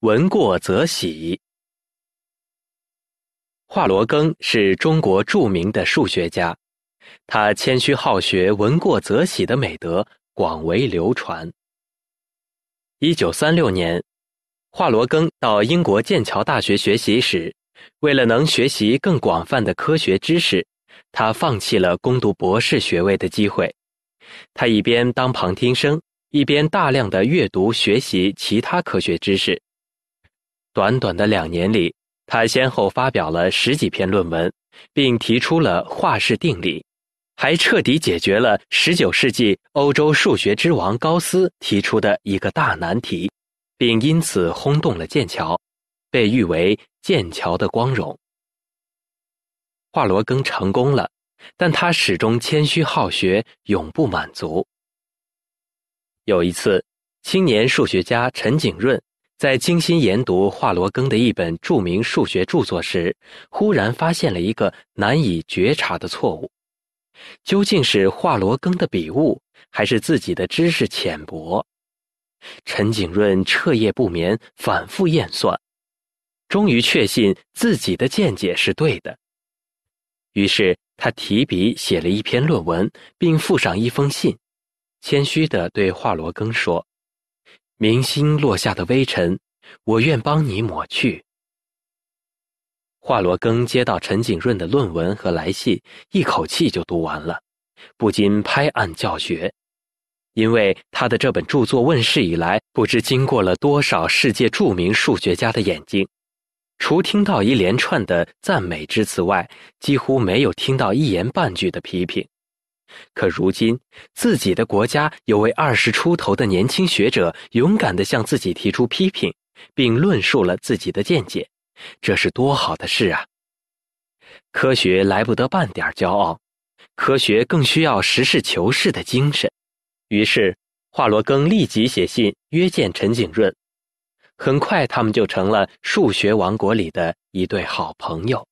闻过则喜。华罗庚是中国著名的数学家，他谦虚好学、闻过则喜的美德广为流传。一九三六年，华罗庚到英国剑桥大学学习时，为了能学习更广泛的科学知识，他放弃了攻读博士学位的机会。他一边当旁听生，一边大量的阅读学习其他科学知识。短短的两年里，他先后发表了十几篇论文，并提出了化氏定理，还彻底解决了十九世纪欧洲数学之王高斯提出的一个大难题，并因此轰动了剑桥，被誉为剑桥的光荣。华罗庚成功了，但他始终谦虚好学，永不满足。有一次，青年数学家陈景润。在精心研读华罗庚的一本著名数学著作时，忽然发现了一个难以觉察的错误。究竟是华罗庚的笔误，还是自己的知识浅薄？陈景润彻夜不眠，反复验算，终于确信自己的见解是对的。于是他提笔写了一篇论文，并附上一封信，谦虚地对华罗庚说。明星落下的微尘，我愿帮你抹去。华罗庚接到陈景润的论文和来信，一口气就读完了，不禁拍案叫绝。因为他的这本著作问世以来，不知经过了多少世界著名数学家的眼睛，除听到一连串的赞美之词外，几乎没有听到一言半句的批评。可如今，自己的国家有位二十出头的年轻学者，勇敢地向自己提出批评，并论述了自己的见解，这是多好的事啊！科学来不得半点骄傲，科学更需要实事求是的精神。于是，华罗庚立即写信约见陈景润。很快，他们就成了数学王国里的一对好朋友。